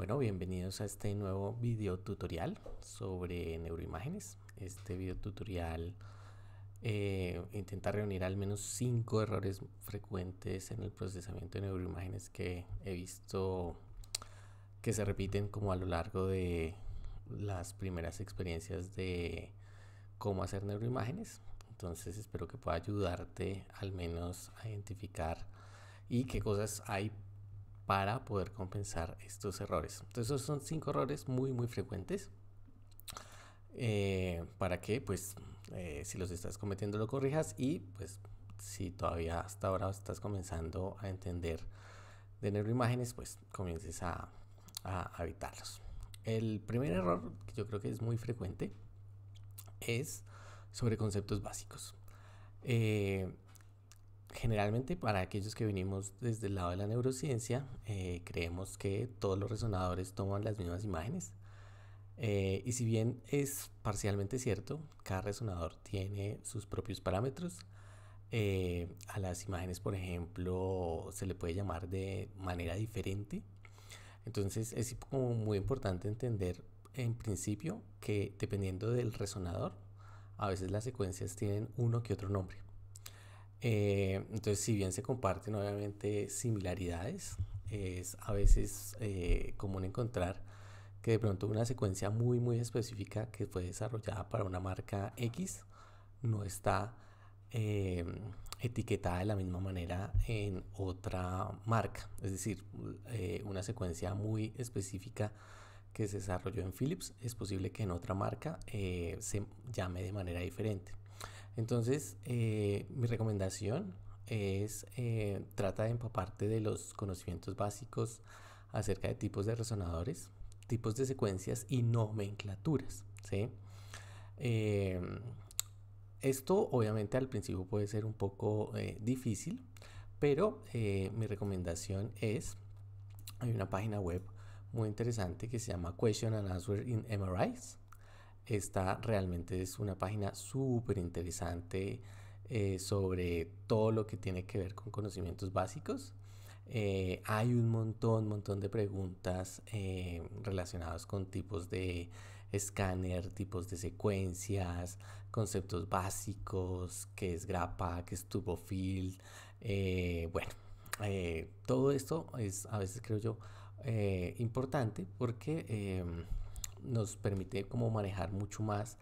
Bueno, bienvenidos a este nuevo video tutorial sobre neuroimágenes. Este video tutorial eh, intenta reunir al menos cinco errores frecuentes en el procesamiento de neuroimágenes que he visto que se repiten como a lo largo de las primeras experiencias de cómo hacer neuroimágenes. Entonces espero que pueda ayudarte al menos a identificar y qué cosas hay para poder compensar estos errores. Entonces, esos son cinco errores muy, muy frecuentes. Eh, para que, pues, eh, si los estás cometiendo, lo corrijas y, pues, si todavía hasta ahora estás comenzando a entender de neuroimágenes, pues comiences a, a evitarlos. El primer error, que yo creo que es muy frecuente, es sobre conceptos básicos. Eh, generalmente para aquellos que venimos desde el lado de la neurociencia, eh, creemos que todos los resonadores toman las mismas imágenes. Eh, y si bien es parcialmente cierto, cada resonador tiene sus propios parámetros. Eh, a las imágenes, por ejemplo, se le puede llamar de manera diferente. Entonces es muy importante entender en principio que dependiendo del resonador, a veces las secuencias tienen uno que otro nombre. Eh, entonces, si bien se comparten obviamente similaridades, es a veces eh, común encontrar que de pronto una secuencia muy muy específica que fue desarrollada para una marca X no está eh, etiquetada de la misma manera en otra marca. Es decir, una secuencia muy específica que se desarrolló en Philips es posible que en otra marca se llame de manera diferente. Entonces, eh, mi recomendación es eh, trata de empaparte de los conocimientos básicos acerca de tipos de resonadores, tipos de secuencias y nomenclaturas. ¿sí? Eh, esto obviamente al principio puede ser un poco difícil, pero mi recomendación es, hay una página web muy interesante que se llama Question and Answer in MRIs. Esta realmente es una página súper interesante eh, sobre todo lo que tiene que ver con conocimientos básicos. Eh, hay un montón, montón de preguntas eh, relacionadas con tipos de escáner, tipos de secuencias, conceptos básicos, qué es grapa, qué es tubofield. Eh, bueno, todo esto es a veces creo yo importante porque em, nos permite como manejar mucho más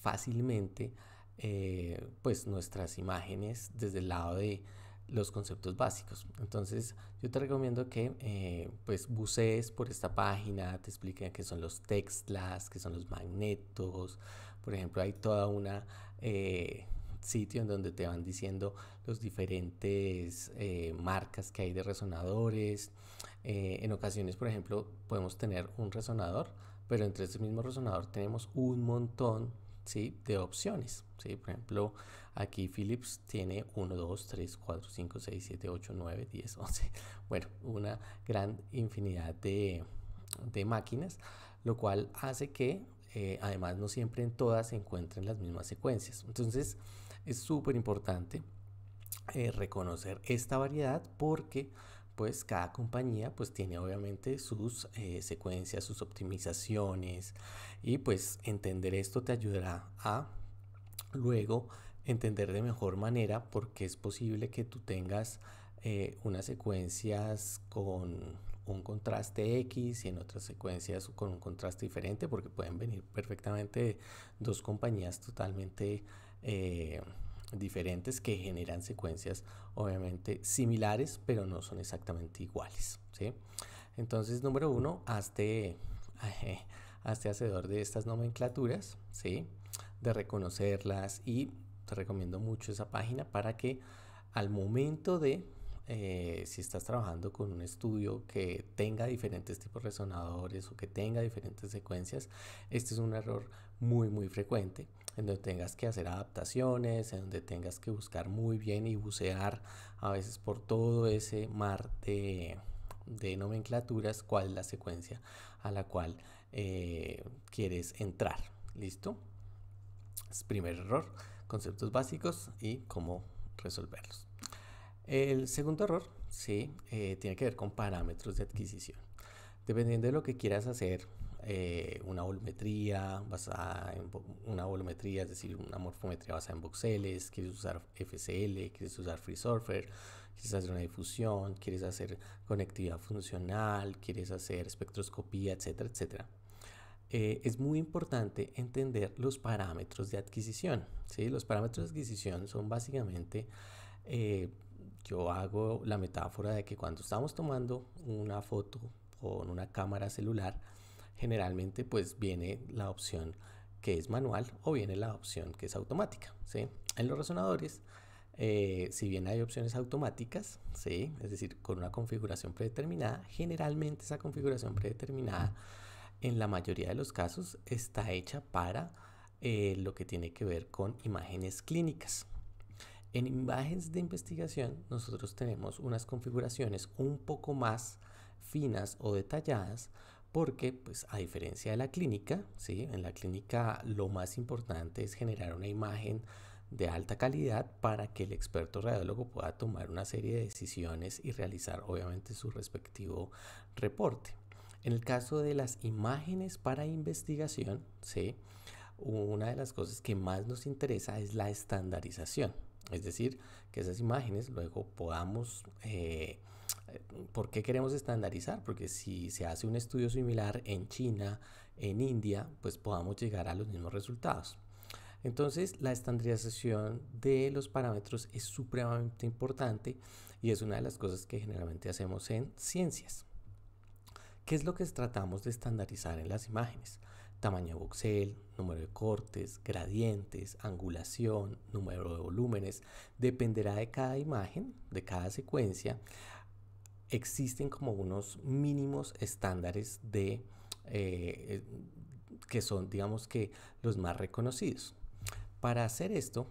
fácilmente eh, pues nuestras imágenes desde el lado de los conceptos básicos. Entonces yo te recomiendo que eh, pues bucees por esta página, te expliquen qué son los textlas, qué son los magnetos. Por ejemplo, hay toda una eh, sitio en donde te van diciendo los diferentes marcas que hay de resonadores. en ocasiones, por ejemplo, podemos tener un resonador pero entre este mismo resonador tenemos un montón de opciones. Por ejemplo, aquí Philips tiene 1, 2, 3, 4, 5, 6, 7, 8, 9, 10, 11. Bueno, una gran infinidad de, máquinas, lo cual hace que eh, además no siempre en todas se encuentren las mismas secuencias. Entonces es súper importante eh, reconocer esta variedad porque pues cada compañía pues tiene obviamente sus eh, secuencias, sus optimizaciones y pues entender esto te ayudará a luego entender de mejor manera porque es posible que tú tengas eh, unas secuencias con un contraste X y en otras secuencias con un contraste diferente porque pueden venir perfectamente dos compañías totalmente eh, diferentes que generan secuencias obviamente similares, pero no son exactamente iguales. ¿sí? Entonces, número uno, hazte, hazte hacedor de estas nomenclaturas, ¿sí? de reconocerlas y te recomiendo mucho esa página para que al momento de eh, si estás trabajando con un estudio que tenga diferentes tipos de resonadores o que tenga diferentes secuencias, este es un error muy muy frecuente en donde tengas que hacer adaptaciones, en donde tengas que buscar muy bien y bucear a veces por todo ese mar de, nomenclaturas cuál es la secuencia a la cual eh, quieres entrar. ¿Listo? Es primer error, conceptos básicos y cómo resolverlos. El segundo error, sí, eh, tiene que ver con parámetros de adquisición. Dependiendo de lo que quieras hacer, eh, una volumetría basada en una volumetría, es decir, una morfometría basada en voxeles, quieres usar FCL, quieres usar free quieres hacer una difusión, quieres hacer conectividad funcional, quieres hacer espectroscopía, etcétera, etcétera. Eh, es muy importante entender los parámetros de adquisición. ¿sí? Los parámetros de adquisición son básicamente, eh, yo hago la metáfora de que cuando estamos tomando una foto con una cámara celular, generalmente pues viene la opción que es manual o viene la opción que es automática. ¿sí? En los resonadores, eh, si bien hay opciones automáticas, ¿sí? es decir, con una configuración predeterminada, generalmente esa configuración predeterminada en la mayoría de los casos está hecha para eh, lo que tiene que ver con imágenes clínicas. En imágenes de investigación nosotros tenemos unas configuraciones un poco más finas o detalladas porque pues a diferencia de la clínica, ¿sí? en la clínica lo más importante es generar una imagen de alta calidad para que el experto radiólogo pueda tomar una serie de decisiones y realizar obviamente su respectivo reporte. En el caso de las imágenes para investigación, ¿sí? una de las cosas que más nos interesa es la estandarización, es decir, que esas imágenes luego podamos... Eh, ¿Por qué queremos estandarizar? Porque si se hace un estudio similar en China, en India, pues podamos llegar a los mismos resultados. Entonces, la estandarización de los parámetros es supremamente importante y es una de las cosas que generalmente hacemos en ciencias. ¿Qué es lo que tratamos de estandarizar en las imágenes? Tamaño de voxel, número de cortes, gradientes, angulación, número de volúmenes. Dependerá de cada imagen, de cada secuencia, existen como unos mínimos estándares de, eh, eh, que son, digamos que, los más reconocidos. Para hacer esto,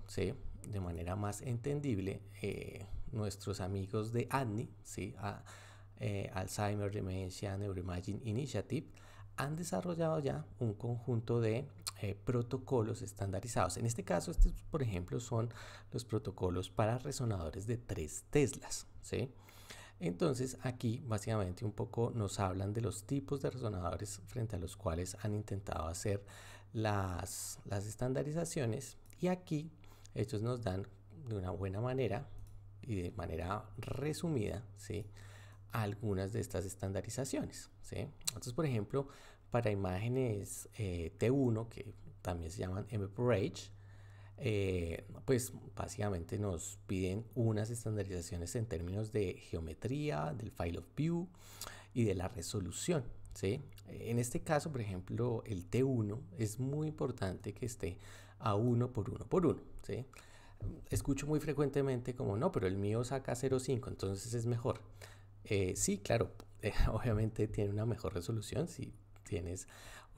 de manera más entendible, eh, nuestros amigos de ADNI, ¿sí? A, Alzheimer Dementia Neuroimaging Initiative, han desarrollado ya un conjunto de protocolos estandarizados. En este caso, estos, por ejemplo, son los protocolos para resonadores de 3 Teslas. ¿sí? Entonces aquí básicamente un poco nos hablan de los tipos de resonadores frente a los cuales han intentado hacer las, las estandarizaciones y aquí estos nos dan de una buena manera y de manera resumida, ¿sí? algunas de estas estandarizaciones. Entonces, por ejemplo, para imágenes eh, T1, que también se llaman MPRH, eh, pues básicamente nos piden unas estandarizaciones en términos de geometría, del file of view y de la resolución. ¿sí? En este caso, por ejemplo, el T1 es muy importante que esté a 1 por 1 por 1. ¿sí? Escucho muy frecuentemente como, no, pero el mío saca 0.5, entonces es mejor. Eh, sí, claro, eh, obviamente tiene una mejor resolución si tienes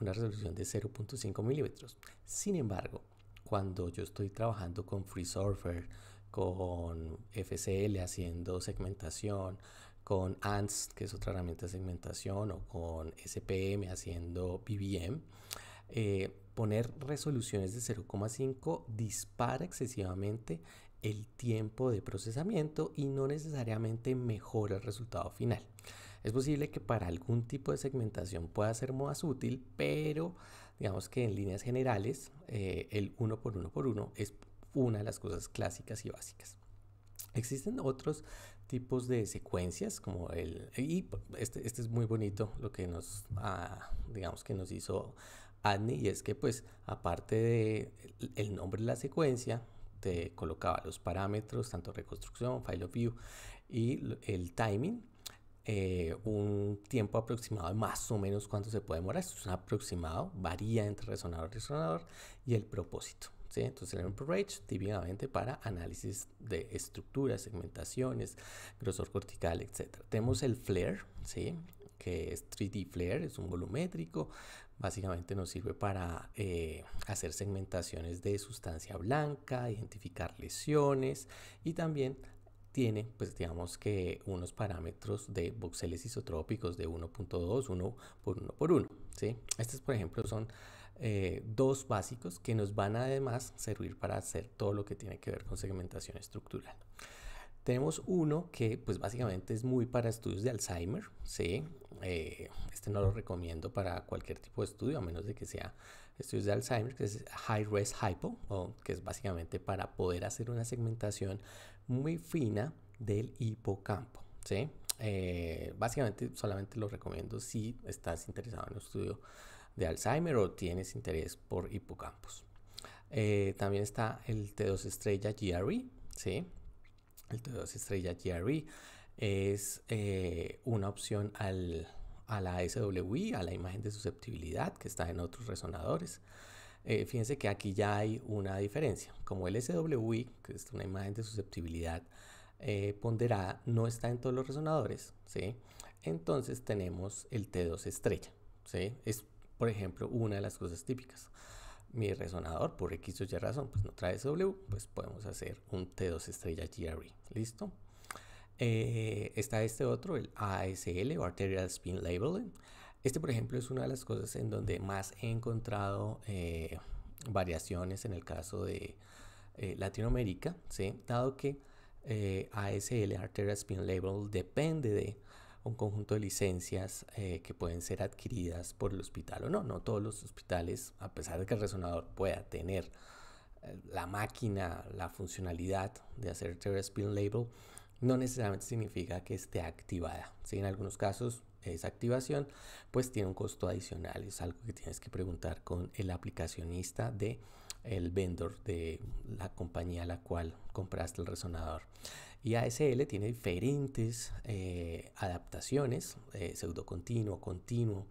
una resolución de 0.5 milímetros. Sin embargo, cuando yo estoy trabajando con FreeSurfer, con FCL haciendo segmentación, con ANTS, que es otra herramienta de segmentación, o con SPM haciendo PBM, eh, poner resoluciones de 0,5 dispara excesivamente el tiempo de procesamiento y no necesariamente mejora el resultado final. Es posible que para algún tipo de segmentación pueda ser más útil, pero digamos que en líneas generales eh, el 1 por 1 por 1 es una de las cosas clásicas y básicas. Existen otros tipos de secuencias como el y este, este es muy bonito lo que nos ah, digamos que nos hizo Adni y es que pues aparte de nombre de la secuencia te colocaba los parámetros tanto reconstrucción file of view y el timing eh, un tiempo aproximado de más o menos cuánto se puede demorar. Esto es un aproximado, varía entre resonador y resonador y el propósito. ¿sí? Entonces, el input típicamente para análisis de estructuras, segmentaciones, grosor cortical, etc. Tenemos el flair ¿sí? que es 3D flare, es un volumétrico. Básicamente nos sirve para eh, hacer segmentaciones de sustancia blanca, identificar lesiones y también tiene, pues digamos que unos parámetros de voxeles isotrópicos de 1.2, 1 por 1 por 1. ¿sí? Estos, por ejemplo, son eh, dos básicos que nos van a además servir para hacer todo lo que tiene que ver con segmentación estructural. Tenemos uno que pues básicamente es muy para estudios de Alzheimer, ¿sí? Eh, este no lo recomiendo para cualquier tipo de estudio, a menos de que sea estudios de Alzheimer, que es High Res Hypo, o que es básicamente para poder hacer una segmentación muy fina del hipocampo. Eh, básicamente solamente lo recomiendo si estás interesado en el estudio de Alzheimer o tienes interés por hipocampos. Eh, también está el T2 estrella GRE, El T2 estrella GRE es eh, una opción a la SWI, a la imagen de susceptibilidad que está en otros resonadores. Eh, fíjense que aquí ya hay una diferencia. Como el SWI, que es una imagen de susceptibilidad eh, ponderada, no está en todos los resonadores, ¿sí? Entonces tenemos el T2 estrella, ¿sí? Es, por ejemplo, una de las cosas típicas. Mi resonador, por X o razón, pues no trae SW, pues podemos hacer un T2 estrella GRE, ¿listo? Eh, está este otro, el ASL o Arterial Spin Labeling. Este, por ejemplo, es una de las cosas en donde más he encontrado eh, variaciones en el caso de eh, Latinoamérica, dado que eh, ASL, Arteria Spin Label, depende de un conjunto de licencias que pueden ser adquiridas por el hospital o no. No todos los hospitales, a pesar de que el resonador pueda tener la máquina, la funcionalidad de hacer Arterial Spin Label, no necesariamente significa que esté activada. ¿sí? En algunos casos desactivación pues tiene un costo adicional. Es algo que tienes que preguntar con el aplicacionista de el vendor de la compañía a la cual compraste el resonador. Y ASL tiene diferentes eh, adaptaciones, eh, pseudo continuo, continuo,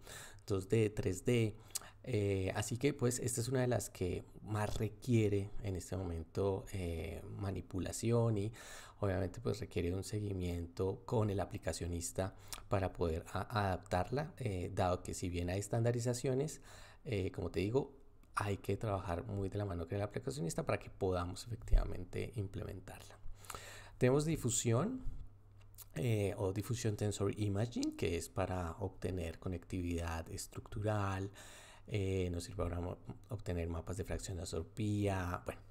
2D, 3D. así que pues esta es una de las que más requiere en este momento eh, manipulación y obviamente pues requiere un seguimiento con el aplicacionista para poder adaptarla, eh, dado que si bien hay estandarizaciones, eh, como te digo, hay que trabajar muy de la mano con el aplicacionista para que podamos efectivamente implementarla. Tenemos difusión, eh, o difusión Tensor Imaging, que es para obtener conectividad estructural, nos sirve para obtener mapas de fracción de asorpía, bueno,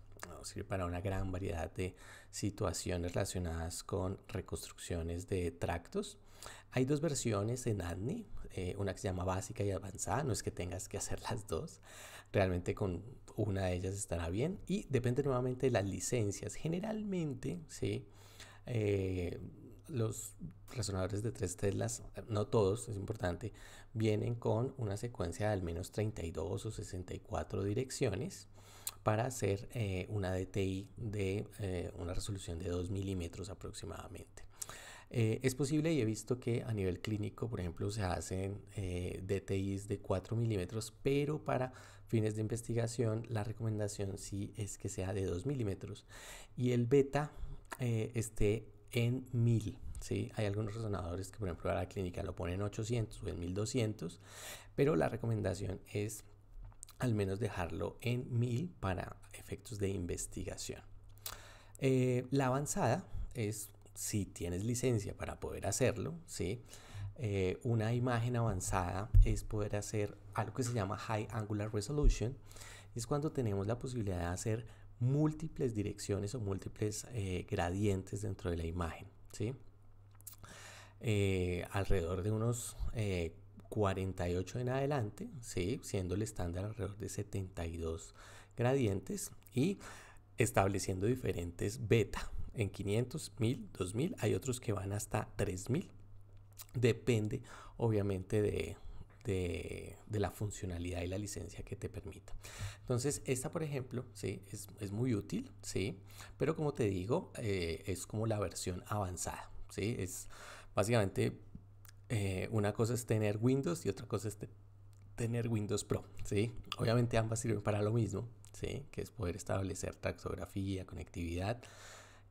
sirve para una gran variedad de situaciones relacionadas con reconstrucciones de tractos. Hay dos versiones en ADNI, eh, una que se llama básica y avanzada, no es que tengas que hacer las dos, realmente con una de ellas estará bien y depende nuevamente de las licencias. Generalmente, sí, eh, los resonadores de tres Teslas, no todos, es importante, vienen con una secuencia de al menos 32 o 64 direcciones para hacer eh, una DTI de eh, una resolución de 2 milímetros aproximadamente. Eh, es posible y he visto que a nivel clínico, por ejemplo, se hacen DTIs de 4 milímetros, pero para fines de investigación la recomendación sí es que sea de 2 milímetros y el beta esté en 1000. ¿sí? Hay algunos resonadores que, por ejemplo, a la clínica lo ponen 800 o en 1200, pero la recomendación es al menos dejarlo en 1000 para efectos de investigación. Eh, la avanzada es si tienes licencia para poder hacerlo, ¿sí? Eh, una imagen avanzada es poder hacer algo que se llama High Angular Resolution. Es cuando tenemos la posibilidad de hacer múltiples direcciones o múltiples eh, gradientes dentro de la imagen, ¿sí? alrededor de unos 48 en adelante, ¿sí? siendo el estándar alrededor de 72 gradientes y estableciendo diferentes beta. En 500, 1000, 2000, hay otros que van hasta 3000. Depende obviamente de, la funcionalidad y la licencia que te permita. Entonces, esta, por ejemplo, ¿sí? es, muy útil, ¿sí? pero como te digo, eh, es como la versión avanzada. ¿sí? Es básicamente eh, una cosa es tener Windows y otra cosa es tener Windows Pro, ¿sí? Obviamente ambas sirven para lo mismo, ¿sí? Que es poder establecer taxografía, conectividad.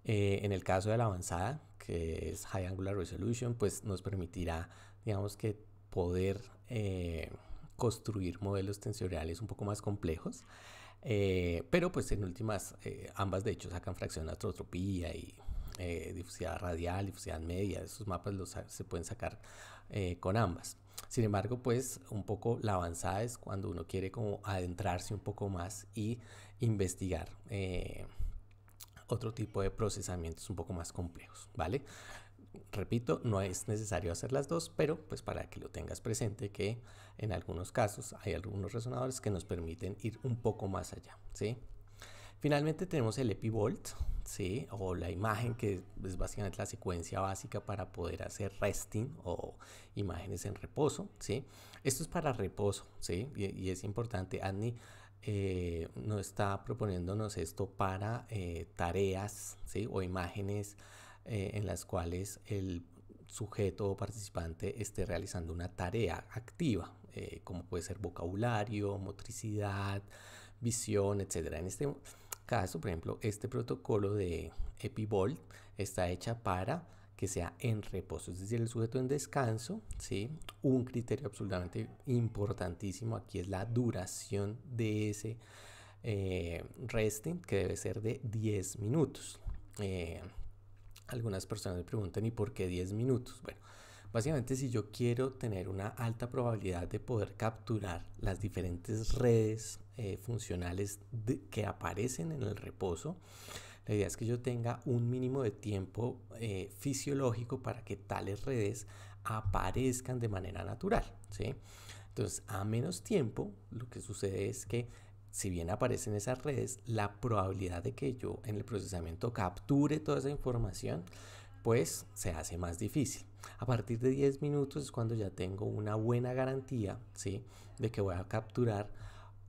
Eh, en el caso de la avanzada, que es High Angular Resolution, pues nos permitirá, digamos que poder eh, construir modelos tensoriales un poco más complejos. pero pues en últimas, ambas de hecho sacan fracción de astrotropía y eh, radial, difusidad media, esos mapas se pueden sacar eh, con ambas. Sin embargo, pues un poco la avanzada es cuando uno quiere como adentrarse un poco más y investigar eh, otro tipo de procesamientos un poco más complejos, ¿vale? Repito, no es necesario hacer las dos, pero pues para que lo tengas presente que en algunos casos hay algunos resonadores que nos permiten ir un poco más allá, ¿sí? Finalmente tenemos el EpiVolt, ¿sí? o la imagen que es básicamente la secuencia básica para poder hacer resting o imágenes en reposo. ¿sí? Esto es para reposo y, es importante. ADNI eh, no está proponiéndonos esto para eh, tareas ¿sí? o imágenes eh, en las cuales el sujeto o participante esté realizando una tarea activa, como puede ser vocabulario, motricidad, visión, etc. En este caso, por ejemplo, este protocolo de EpiVolt está hecha para que sea en reposo, es decir, el sujeto en descanso, ¿sí? Un criterio absolutamente importantísimo aquí es la duración de ese eh, resting, que debe ser de 10 minutos. Eh, algunas personas me preguntan, ¿y por qué 10 minutos? Básicamente, si yo quiero tener una alta probabilidad de poder capturar las diferentes redes eh, funcionales que aparecen en el reposo, la idea es que yo tenga un mínimo de tiempo eh, fisiológico para que tales redes aparezcan de manera natural. Entonces, a menos tiempo, lo que sucede es que si bien aparecen esas redes, la probabilidad de que yo en el procesamiento capture toda esa información, pues se hace más difícil. A partir de 10 minutos es cuando ya tengo una buena garantía ¿sí? de que voy a capturar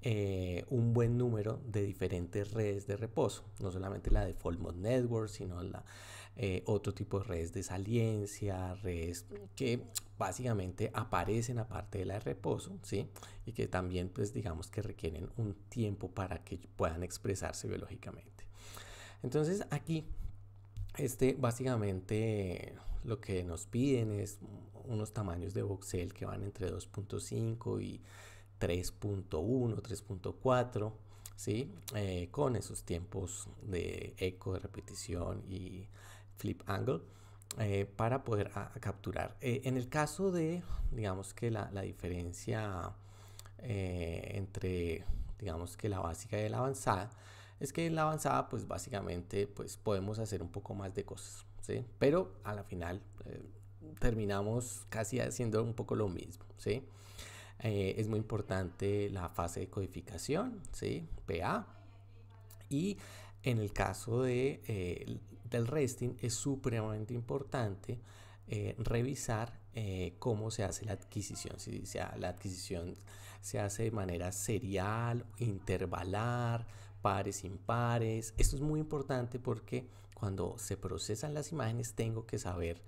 eh, un buen número de diferentes redes de reposo, no solamente la de Full Network, sino la, eh, otro tipo de redes de saliencia, redes que básicamente aparecen aparte de la de reposo, ¿sí? Y que también, pues digamos que requieren un tiempo para que puedan expresarse biológicamente. Entonces aquí, este básicamente lo que nos piden es unos tamaños de voxel que van entre 2.5 y 3.1, 3.4, ¿sí? Eh, con esos tiempos de eco, de repetición y flip angle. Eh, para poder ah, capturar. Eh, en el caso de, digamos que la, diferencia entre, digamos que la básica y la avanzada, es que en la avanzada, pues básicamente, pues podemos hacer un poco más de cosas. Pero a la final eh, terminamos casi haciendo un poco lo mismo, ¿sí? Eh, es muy importante la fase de codificación, ¿sí? PA. Y en el caso de, eh, del resting es supremamente importante revisar cómo se hace la adquisición, si sea, la adquisición se hace de manera serial, intervalar, pares, impares. Esto es muy importante porque cuando se procesan las imágenes tengo que saber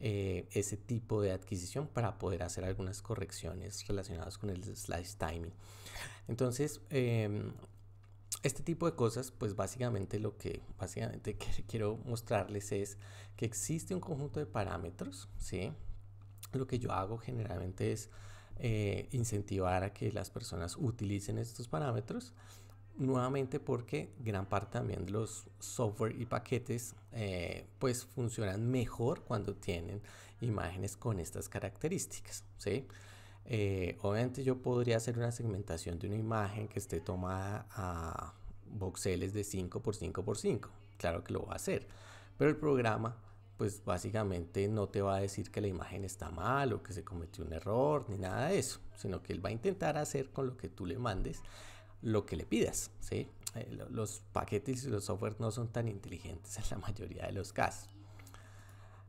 eh, ese tipo de adquisición para poder hacer algunas correcciones relacionadas con el slice timing. Entonces, em, este tipo de cosas, pues básicamente lo que básicamente quiero mostrarles es que existe un conjunto de parámetros, ¿sí? Lo que yo hago generalmente es eh, incentivar a que las personas utilicen estos parámetros nuevamente porque gran parte también de los software y paquetes eh, pues funcionan mejor cuando tienen imágenes con estas características ¿sí? Eh, obviamente yo podría hacer una segmentación de una imagen que esté tomada a voxeles de 5 x 5 x 5 claro que lo va a hacer pero el programa pues básicamente no te va a decir que la imagen está mal o que se cometió un error ni nada de eso sino que él va a intentar hacer con lo que tú le mandes lo que le pidas, ¿sí? Eh, los paquetes y los software no son tan inteligentes en la mayoría de los casos.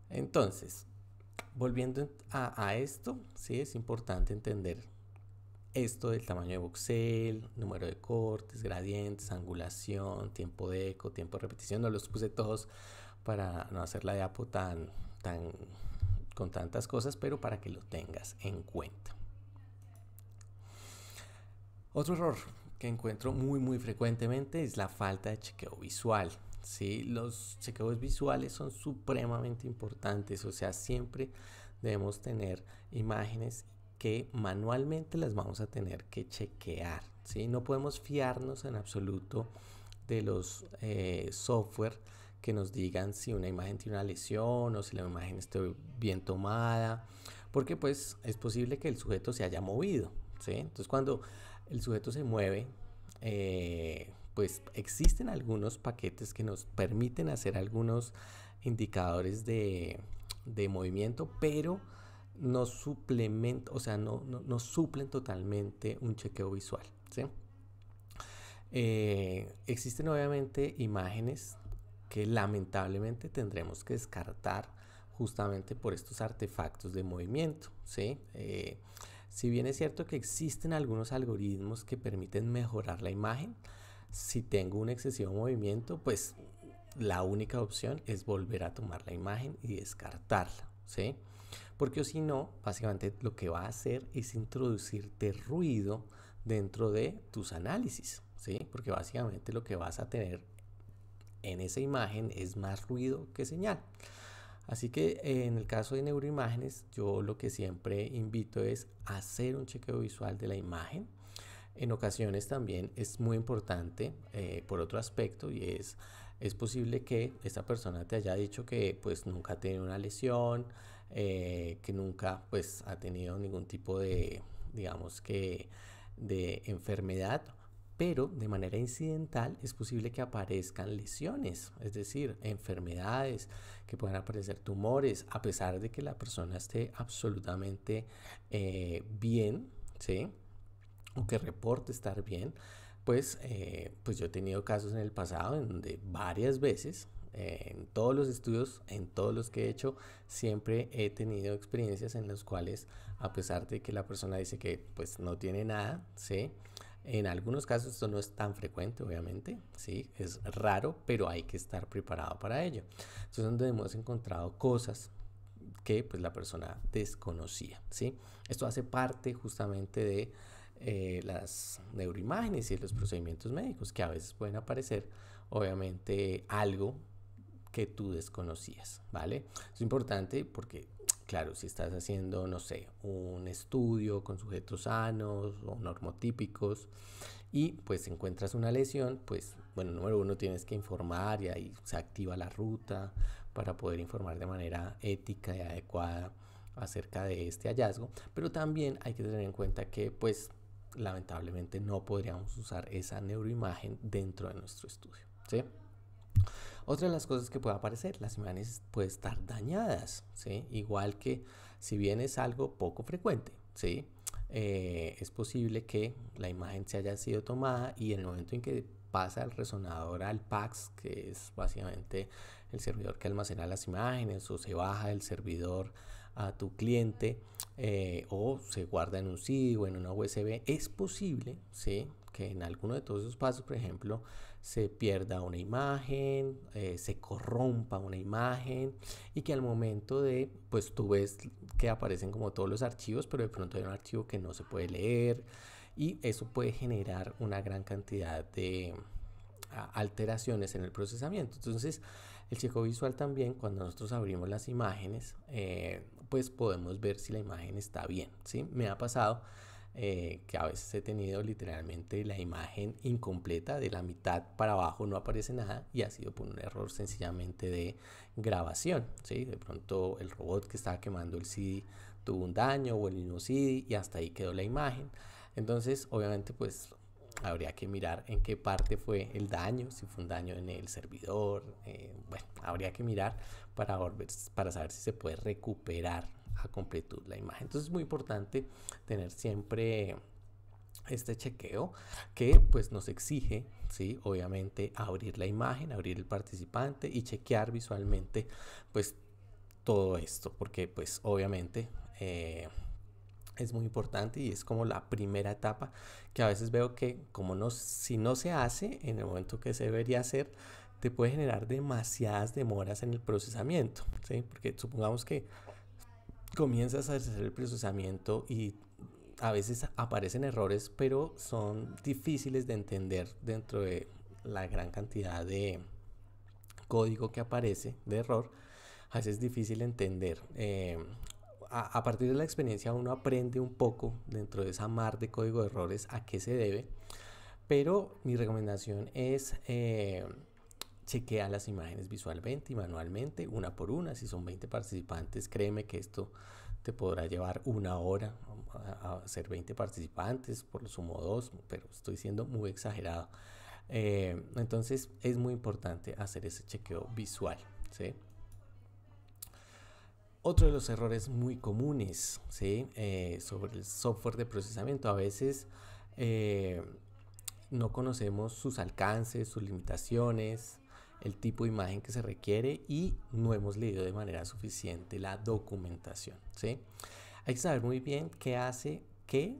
Entonces, volviendo a, esto, sí es importante entender esto del tamaño de voxel, número de cortes, gradientes, angulación, tiempo de eco, tiempo de repetición. No los puse todos para no hacer la diapo tan, tan, con tantas cosas, pero para que lo tengas en cuenta. Otro error encuentro muy muy frecuentemente es la falta de chequeo visual. ¿sí? Los chequeos visuales son supremamente importantes, o sea, siempre debemos tener imágenes que manualmente las vamos a tener que chequear. ¿sí? No podemos fiarnos en absoluto de los eh, software que nos digan si una imagen tiene una lesión o si la imagen está bien tomada, porque pues es posible que el sujeto se haya movido. ¿sí? Entonces cuando el sujeto se mueve, eh, pues existen algunos paquetes que nos permiten hacer algunos indicadores de, movimiento, pero no suplemento o sea, no, no, suplen totalmente un chequeo visual. Eh, existen obviamente imágenes que lamentablemente tendremos que descartar justamente por estos artefactos de movimiento. ¿sí? Eh, si bien es cierto que existen algunos algoritmos que permiten mejorar la imagen, si tengo un excesivo movimiento, pues la única opción es volver a tomar la imagen y descartarla, ¿sí? Porque si no, básicamente lo que va a hacer es introducirte ruido dentro de tus análisis, ¿sí? Porque básicamente lo que vas a tener en esa imagen es más ruido que señal. Así que eh, en el caso de neuroimágenes, yo lo que siempre invito es hacer un chequeo visual de la imagen. En ocasiones también es muy importante eh, por otro aspecto y es, es posible que esta persona te haya dicho que pues nunca ha tenido una lesión, eh, que nunca pues ha tenido ningún tipo de, digamos que, de enfermedad pero de manera incidental es posible que aparezcan lesiones, es decir, enfermedades, que puedan aparecer tumores, a pesar de que la persona esté absolutamente eh, bien, ¿sí? O que reporte estar bien. Pues, eh, pues yo he tenido casos en el pasado en donde varias veces eh, en todos los estudios, en todos los que he hecho, siempre he tenido experiencias en las cuales, a pesar de que la persona dice que pues no tiene nada, ¿sí? En algunos casos esto no es tan frecuente, obviamente, sí, es raro, pero hay que estar preparado para ello. Entonces, donde hemos encontrado cosas que pues la persona desconocía, ¿sí? Esto hace parte justamente de eh, las neuroimágenes y los procedimientos médicos que a veces pueden aparecer, obviamente, algo que tú desconocías, ¿vale? Es importante porque Claro, si estás haciendo, no sé, un estudio con sujetos sanos o normotípicos y pues encuentras una lesión, pues bueno, número uno tienes que informar y ahí se activa la ruta para poder informar de manera ética y adecuada acerca de este hallazgo, pero también hay que tener en cuenta que pues lamentablemente no podríamos usar esa neuroimagen dentro de nuestro estudio, ¿sí? Otra de las cosas que puede aparecer, las imágenes pueden estar dañadas, Igual que si bien es algo poco frecuente, ¿sí? Eh, es posible que la imagen se haya sido tomada y en el momento en que pasa el resonador al PAX, que es básicamente el servidor que almacena las imágenes, o se baja el servidor a tu cliente, eh, o se guarda en un CD o en una USB, es posible, ¿sí? que en alguno de todos esos pasos, por ejemplo, se pierda una imagen, eh, se corrompa una imagen y que al momento de, pues tú ves que aparecen como todos los archivos, pero de pronto hay un archivo que no se puede leer y eso puede generar una gran cantidad de alteraciones en el procesamiento. Entonces, el checo visual también, cuando nosotros abrimos las imágenes, eh, pues podemos ver si la imagen está bien, ¿sí? Me ha pasado eh, que a veces he tenido literalmente la imagen incompleta, de la mitad para abajo no aparece nada y ha sido por un error sencillamente de grabación. ¿sí? De pronto el robot que estaba quemando el CD tuvo un daño o el no CD y hasta ahí quedó la imagen. Entonces, obviamente, pues habría que mirar en qué parte fue el daño, si fue un daño en el servidor, eh, bueno, habría que mirar para, volver, para saber si se puede recuperar a completud la imagen. Entonces es muy importante tener siempre este chequeo que pues nos exige, ¿sí? obviamente, abrir la imagen, abrir el participante y chequear visualmente pues todo esto, porque pues obviamente eh, es muy importante y es como la primera etapa que a veces veo que como no, si no se hace en el momento que se debería hacer, te puede generar demasiadas demoras en el procesamiento, ¿sí? porque supongamos que comienzas a hacer el procesamiento y a veces aparecen errores, pero son difíciles de entender dentro de la gran cantidad de código que aparece de error. A veces es difícil entender. Eh, a, partir de la experiencia uno aprende un poco dentro de esa mar de código de errores a qué se debe. Pero mi recomendación es... Eh, chequea las imágenes visualmente y manualmente, una por una. Si son 20 participantes, créeme que esto te podrá llevar una hora a ser 20 participantes, por lo sumo dos, pero estoy siendo muy exagerado. Eh, entonces es muy importante hacer ese chequeo visual. Otro de los errores muy comunes eh, sobre el software de procesamiento, a veces eh, no conocemos sus alcances, sus limitaciones, el tipo de imagen que se requiere y no hemos leído de manera suficiente la documentación. ¿sí? Hay que saber muy bien qué hace qué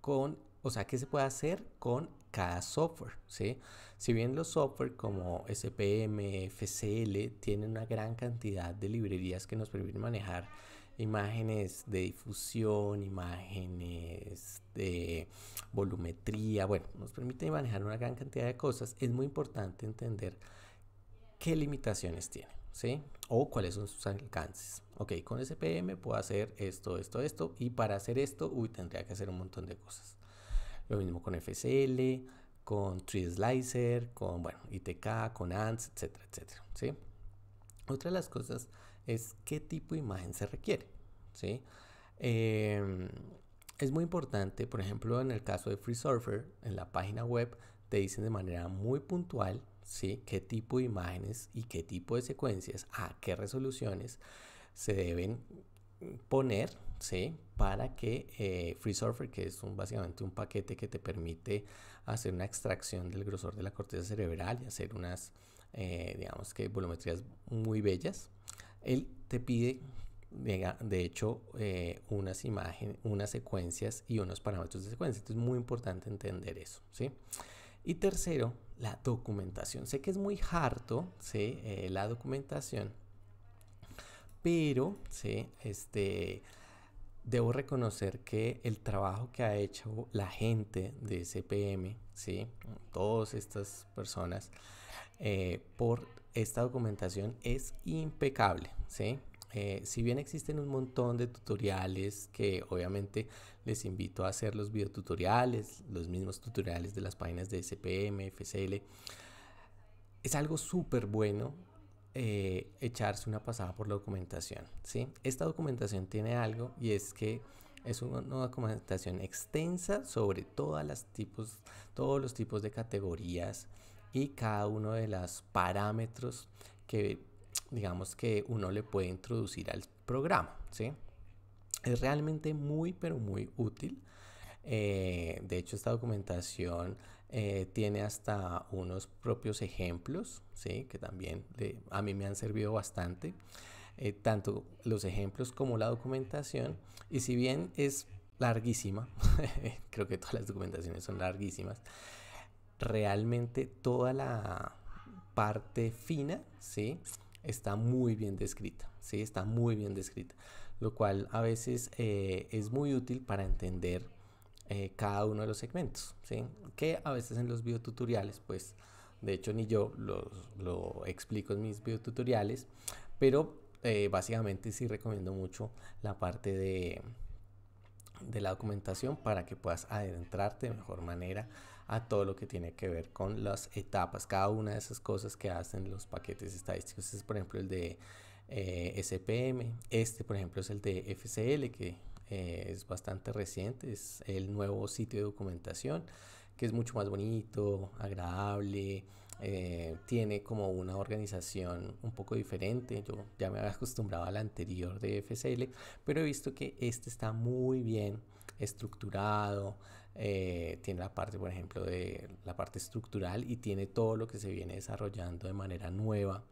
con, o sea, qué se puede hacer con cada software. ¿sí? Si bien los software como SPM, FCL tienen una gran cantidad de librerías que nos permiten manejar imágenes de difusión, imágenes de volumetría, bueno, nos permite manejar una gran cantidad de cosas, es muy importante entender qué limitaciones tiene, ¿sí? O cuáles son sus alcances. Ok, con SPM puedo hacer esto, esto, esto, y para hacer esto, uy, tendría que hacer un montón de cosas. Lo mismo con FSL, con Tree Slicer, con, bueno, ITK, con ANTS, etcétera, etcétera, ¿sí? Otra de las cosas es qué tipo de imagen se requiere. ¿sí? Em, es muy importante, por ejemplo, en el caso de FreeSurfer, en la página web te dicen de manera muy puntual ¿sí? qué tipo de imágenes y qué tipo de secuencias, a qué resoluciones se deben poner ¿sí? para que eh, FreeSurfer, que es básicamente un paquete que te permite hacer una extracción del grosor de la corteza cerebral y hacer unas, eh, digamos que volumetrías muy bellas, él te pide, de hecho, eh, unas imágenes, unas secuencias y unos parámetros de secuencia. Entonces es muy importante entender eso, ¿sí? Y tercero, la documentación. Sé que es muy harto, ¿sí? Eh, la documentación, pero, ¿sí? Este debo reconocer que el trabajo que ha hecho la gente de CPM, ¿sí? todas estas personas, eh, por esta documentación es impecable, ¿sí? Eh, si bien existen un montón de tutoriales que obviamente les invito a hacer los videotutoriales, los mismos tutoriales de las páginas de SPM, FCL, es algo súper bueno eh, echarse una pasada por la documentación. ¿sí? Esta documentación tiene algo y es que es una, documentación extensa sobre todas las tipos, todos los tipos de categorías, y cada uno de los parámetros que digamos que uno le puede introducir al programa. ¿sí? Es realmente muy pero muy útil. Eh, de hecho, esta documentación eh, tiene hasta unos propios ejemplos, ¿sí? que también a mí me han servido bastante, eh, tanto los ejemplos como la documentación. Y si bien es larguísima, creo que todas las documentaciones son larguísimas, realmente toda la parte fina, ¿sí? Está muy bien descrita, ¿sí? Está muy bien descrita, lo cual a veces eh, es muy útil para entender eh, cada uno de los segmentos, ¿sí? Que a veces en los videotutoriales, pues, de hecho ni yo lo, lo explico en mis videotutoriales, pero eh, básicamente sí recomiendo mucho la parte de de la documentación para que puedas adentrarte de mejor manera a todo lo que tiene que ver con las etapas. Cada una de esas cosas que hacen los paquetes estadísticos es, por ejemplo, el de eh, SPM. Este, por ejemplo, es el de FCL, que eh, es bastante reciente. Es el nuevo sitio de documentación, que es mucho más bonito, agradable eh, tiene como una organización un poco diferente. Yo ya me había acostumbrado a la anterior de FSL, pero he visto que este está muy bien estructurado. Eh, tiene la parte, por ejemplo, de la parte estructural y tiene todo lo que se viene desarrollando de manera nueva.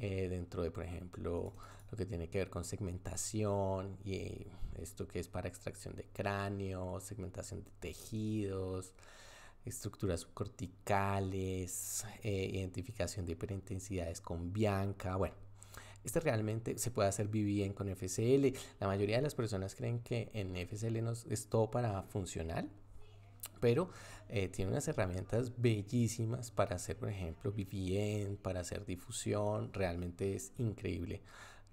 Eh, dentro de, por ejemplo, lo que tiene que ver con segmentación y esto que es para extracción de cráneos, segmentación de tejidos, estructuras corticales, eh, identificación de hiperintensidades con Bianca, bueno. Este realmente se puede hacer bien con FSL. La mayoría de las personas creen que en FSL no es todo para funcional, pero eh, tiene unas herramientas bellísimas para hacer, por ejemplo, Vivien, para hacer difusión. Realmente es increíble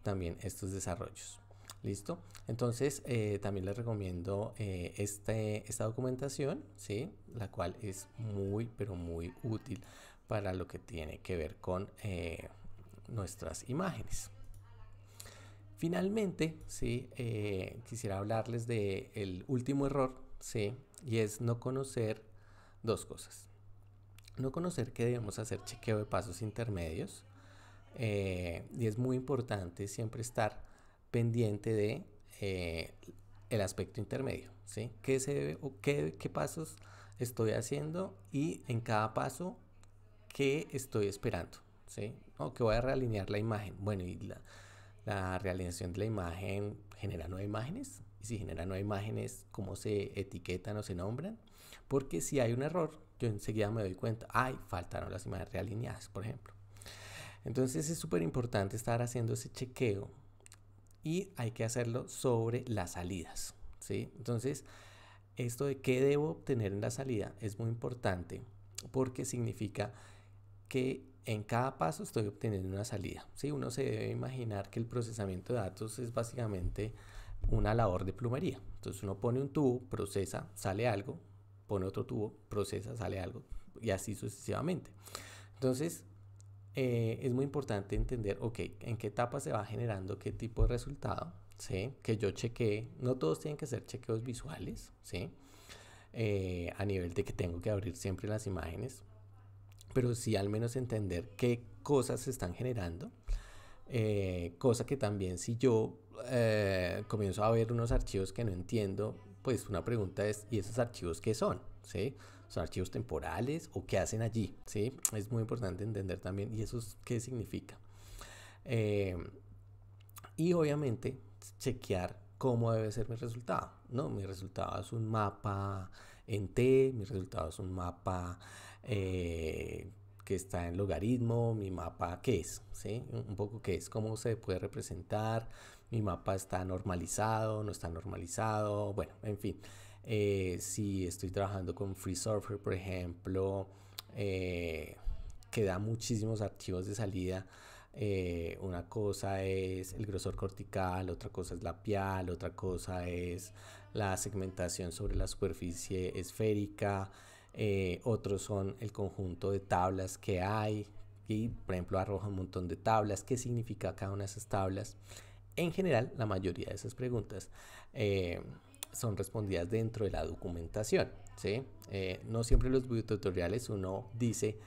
también estos desarrollos. ¿Listo? Entonces, eh, también les recomiendo eh, este, esta documentación, ¿sí? La cual es muy, pero muy útil para lo que tiene que ver con eh, nuestras imágenes. Finalmente, ¿sí? quisiera hablarles del el último error, ¿sí? Y es no conocer dos cosas. No conocer que debemos hacer chequeo de pasos intermedios. y es muy importante siempre estar pendiente de eh, el aspecto intermedio, ¿sí? ¿Qué, se o qué, pasos estoy haciendo y en cada paso qué estoy esperando, ¿sí? O que voy a realinear la imagen. Bueno, y la, la realineación de la imagen genera nuevas imágenes. Y si genera nuevas imágenes, ¿cómo se etiquetan o se nombran? Porque si hay un error, yo enseguida me doy cuenta, ay, faltaron las imágenes realineadas, por ejemplo. Entonces es súper importante estar haciendo ese chequeo y hay que hacerlo sobre las salidas. ¿sí? Entonces, esto de qué debo obtener en la salida es muy importante porque significa que en cada paso estoy obteniendo una salida. ¿sí? Uno se debe imaginar que el procesamiento de datos es básicamente una labor de plumería. Entonces uno pone un tubo, procesa, sale algo, pone otro tubo, procesa, sale algo y así sucesivamente. Entonces eh, es muy importante entender, ok, en qué etapa se va generando qué tipo de resultado, ¿sí? Que yo chequee, no todos tienen que ser chequeos visuales, ¿sí? Eh, a nivel de que tengo que abrir siempre las imágenes, pero sí al menos entender qué cosas se están generando. Eh, cosa que también si yo comienzo a ver unos archivos que no entiendo, pues una pregunta es, ¿y esos archivos qué son? ¿Sí? archivos temporales o qué hacen allí, ¿sí? Es muy importante entender también y eso es qué significa. Eh, y obviamente chequear cómo debe ser mi resultado, ¿no? Mi resultado es un mapa en T, mi resultado es un mapa eh, que está en logaritmo, mi mapa qué es, Un poco qué es, cómo se puede representar, mi mapa está normalizado, no está normalizado, bueno, en fin. Eh, si estoy trabajando con free software, por ejemplo, eh, que da muchísimos activos de salida, eh, una cosa es el grosor cortical, otra cosa es la pial, otra cosa es la segmentación sobre la superficie esférica, otros son el conjunto de tablas que hay y por ejemplo arroja un montón de tablas, qué significa cada una de esas tablas. En general, la mayoría de esas preguntas son respondidas dentro de la documentación. ¿sí? Eh, no siempre los videotutoriales uno dice,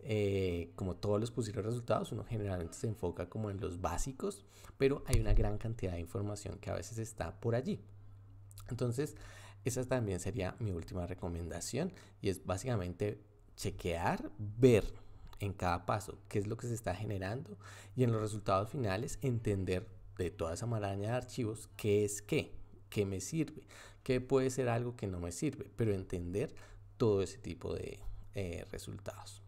eh, como todos los posibles resultados, uno generalmente se enfoca como en los básicos, pero hay una gran cantidad de información que a veces está por allí. Entonces, esa también sería mi última recomendación y es básicamente chequear, ver en cada paso qué es lo que se está generando y en los resultados finales entender de toda esa maraña de archivos qué es qué qué me sirve, qué puede ser algo que no me sirve, pero entender todo ese tipo de eh, resultados.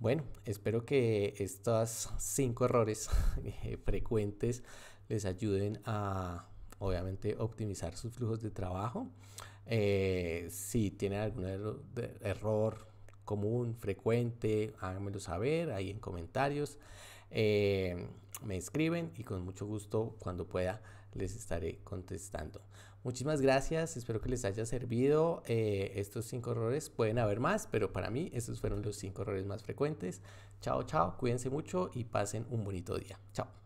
Bueno, espero que estos cinco errores eh, frecuentes les ayuden a, obviamente, optimizar sus flujos de trabajo. Eh, si tienen algún error común, frecuente, háganmelo saber ahí en comentarios. me escriben y con mucho gusto cuando pueda les estaré contestando. Muchísimas gracias, espero que les haya servido eh, estos cinco errores. Pueden haber más, pero para mí estos fueron los cinco errores más frecuentes. Chao, chao, cuídense mucho y pasen un bonito día. Chao.